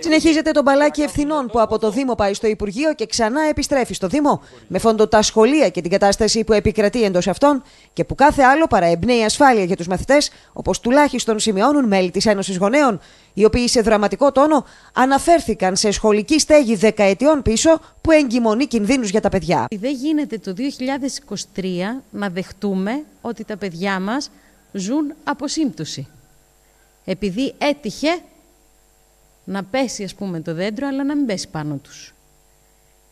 Συνεχίζεται το μπαλάκι ευθυνών που από το Δήμο πάει στο Υπουργείο και ξανά επιστρέφει στο Δήμο, με φόντο τα σχολεία και την κατάσταση που επικρατεί εντός αυτών και που κάθε άλλο εμπνέει ασφάλεια για τους μαθητές, όπως τουλάχιστον σημειώνουν μέλη της Ένωσης Γονέων, οι οποίοι σε δραματικό τόνο αναφέρθηκαν σε σχολική στέγη δεκαετιών πίσω που εγκυμονεί κινδύνους για τα παιδιά. Ε, δεν γίνεται το 2023 να δεχτούμε ότι τα παιδιά μας ζουν από σύμπτωση. Επειδή έτυχε να πέσει ας πούμε το δέντρο, αλλά να μην πέσει πάνω τους.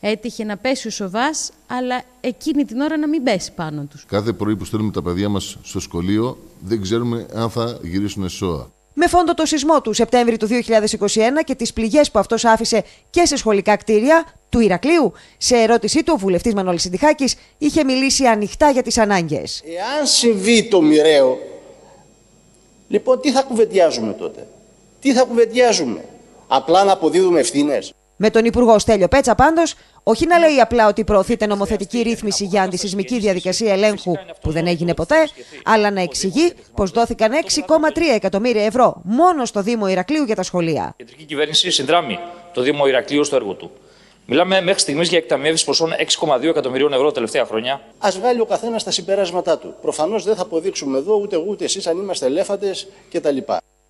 Έτυχε να πέσει ο σοβάς, αλλά εκείνη την ώρα να μην πέσει πάνω τους. Κάθε πρωί που στέλνουμε τα παιδιά μας στο σχολείο, δεν ξέρουμε αν θα γυρίσουν σώα. Με φόντο το σεισμό του Σεπτέμβρη του 2021 και τις πληγές που αυτός άφησε και σε σχολικά κτίρια του Ηρακλείου, σε ερώτησή του ο βουλευτής Μανώλης Συντιχάκης είχε μιλήσει ανοιχτά για τις ανάγκες. Εάν συμβεί το μοιραίο, λοιπόν τι θα κουβεντιάζουμε τότε, τι θα κουβεντιάζουμε απλά να αποδίδουμε ευθύνες. Με τον Υπουργό Στέλιο Πέτσα, πάντως, όχι να λέει απλά ότι προωθείται νομοθετική ρύθμιση για αντισυσμική διαδικασία ελέγχου που δεν έγινε ποτέ, αλλά να εξηγεί πως δόθηκαν 6,3 εκατομμύρια ευρώ μόνο στο Δήμο Ηρακλείου για τα σχολεία. Η κεντρική κυβέρνηση συνδράμει το Δήμο Ηρακλείου στο έργο του. Μιλάμε μέχρι στιγμής για εκταμιεύσεις ποσών 6,2 εκατομμυρίων ευρώ τα τελευταία χρόνια. Ας βγάλει ο καθένας τα συμπεράσματά του. Προφανώς δεν θα αποδείξουμε εδώ ούτε εγώ ούτε εσείς αν είμαστε ελέφαντες κτλ.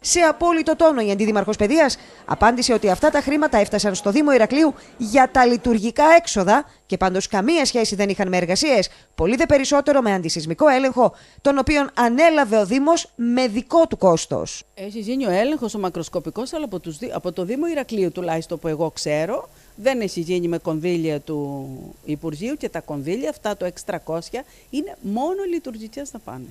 Σε απόλυτο τόνο, η αντιδήμαρχο παιδείας απάντησε ότι αυτά τα χρήματα έφτασαν στο Δήμο Ηρακλείου για τα λειτουργικά έξοδα και πάντως καμία σχέση δεν είχαν με εργασίες, πολύ δε περισσότερο με αντισυσμικό έλεγχο, τον οποίο ανέλαβε ο Δήμος με δικό του κόστος. Έχει γίνει ο έλεγχος ο μακροσκοπικός, αλλά από, το Δήμο Ηρακλείου τουλάχιστον που εγώ ξέρω, δεν έχει γίνει με κονδύλια του Υπουργείου και τα κονδύλια αυτά, το 600, είναι μόνο λειτουργικές δαπάνες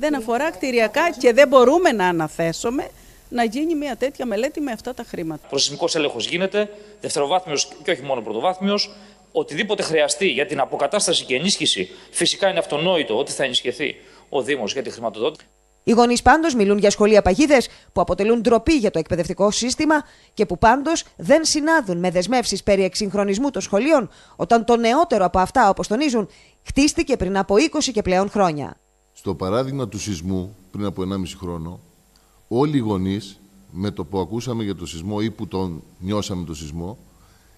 δεν αφορά κτηριακά και δεν μπορούμε να αναθέσουμε να γίνει μια τέτοια μελέτη με αυτά τα χρήματα. Προσυσμικό έλεγχος γίνεται, δευτεροβάθμιος και όχι μόνο πρωτοβάθμιος. Οτιδήποτε χρειαστεί για την αποκατάσταση και ενίσχυση, φυσικά είναι αυτονόητο ότι θα ενισχυθεί ο Δήμος για τη χρηματοδότηση. Οι γονείς πάντως μιλούν για σχολεία παγίδες που αποτελούν ντροπή για το εκπαιδευτικό σύστημα και που πάντως δεν συνάδουν με δεσμεύσεις περί εξυγχρονισμού των σχολείων, όταν το νεότερο από αυτά, όπως τονίζουν, χτίστηκε πριν από 20 και πλέον χρόνια. Στο παράδειγμα του σεισμού πριν από 1,5 χρόνο, όλοι οι γονείς με το που ακούσαμε για το σεισμό ή που τον νιώσαμε το σεισμό,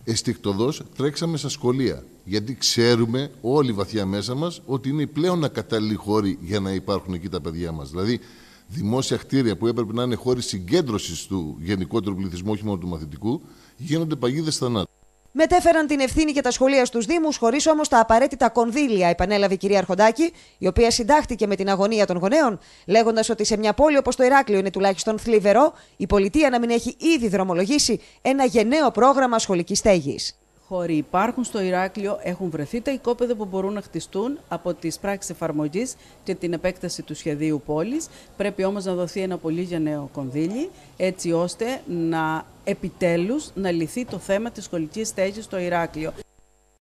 εστικτοδός τρέξαμε στα σχολεία. Γιατί ξέρουμε όλοι βαθιά μέσα μας ότι είναι η πλέον ακατάλληλοι χώροι για να υπάρχουν εκεί τα παιδιά μας. Δηλαδή, δημόσια κτίρια που έπρεπε να είναι χώροι συγκέντρωσης του γενικότερου πληθυσμού, όχι μόνο του μαθητικού, γίνονται παγίδες θανάτου. Μετέφεραν την ευθύνη και τα σχολεία στους Δήμους, χωρίς όμως τα απαραίτητα κονδύλια, επανέλαβε η κυρία Αρχοντάκη, η οποία συντάχθηκε με την αγωνία των γονέων, λέγοντας ότι σε μια πόλη όπως το Ηράκλειο είναι τουλάχιστον θλιβερό η πολιτεία να μην έχει ήδη δρομολογήσει ένα γενναίο πρόγραμμα σχολικής στέγης χώροι υπάρχουν στο Ηράκλειο, έχουν βρεθεί τα οικόπεδα που μπορούν να χτιστούν από τις πράξεις εφαρμογής και την επέκταση του σχεδίου πόλης. Πρέπει όμως να δοθεί ένα πολύ γενναίο κονδύλι, έτσι ώστε να επιτέλους να λυθεί το θέμα της σχολικής στέγης στο Ηράκλειο.